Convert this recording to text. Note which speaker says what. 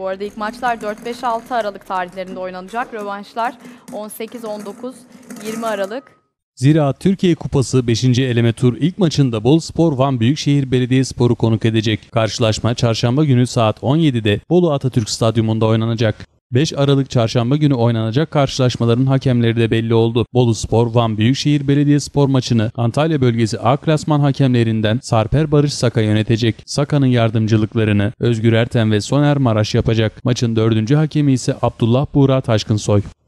Speaker 1: Bu arada ilk maçlar 4-5-6 Aralık tarihlerinde oynanacak. Rövanşlar 18-19-20 Aralık
Speaker 2: Zira Türkiye Kupası 5. eleme tur ilk maçında Bolu Spor Van Büyükşehir Belediyespor'u konuk edecek. Karşılaşma çarşamba günü saat 17'de Bolu Atatürk Stadyumunda oynanacak. 5 Aralık Çarşamba günü oynanacak karşılaşmaların hakemleri de belli oldu. Bolu Spor, Van Büyükşehir Belediyespor maçını Antalya bölgesi A klasman hakemlerinden Sarper Barış Saka yönetecek. Saka'nın yardımcılıklarını Özgür Erten ve Soner Maraş yapacak. Maçın dördüncü hakemi ise Abdullah Buğra Taşkınsoy.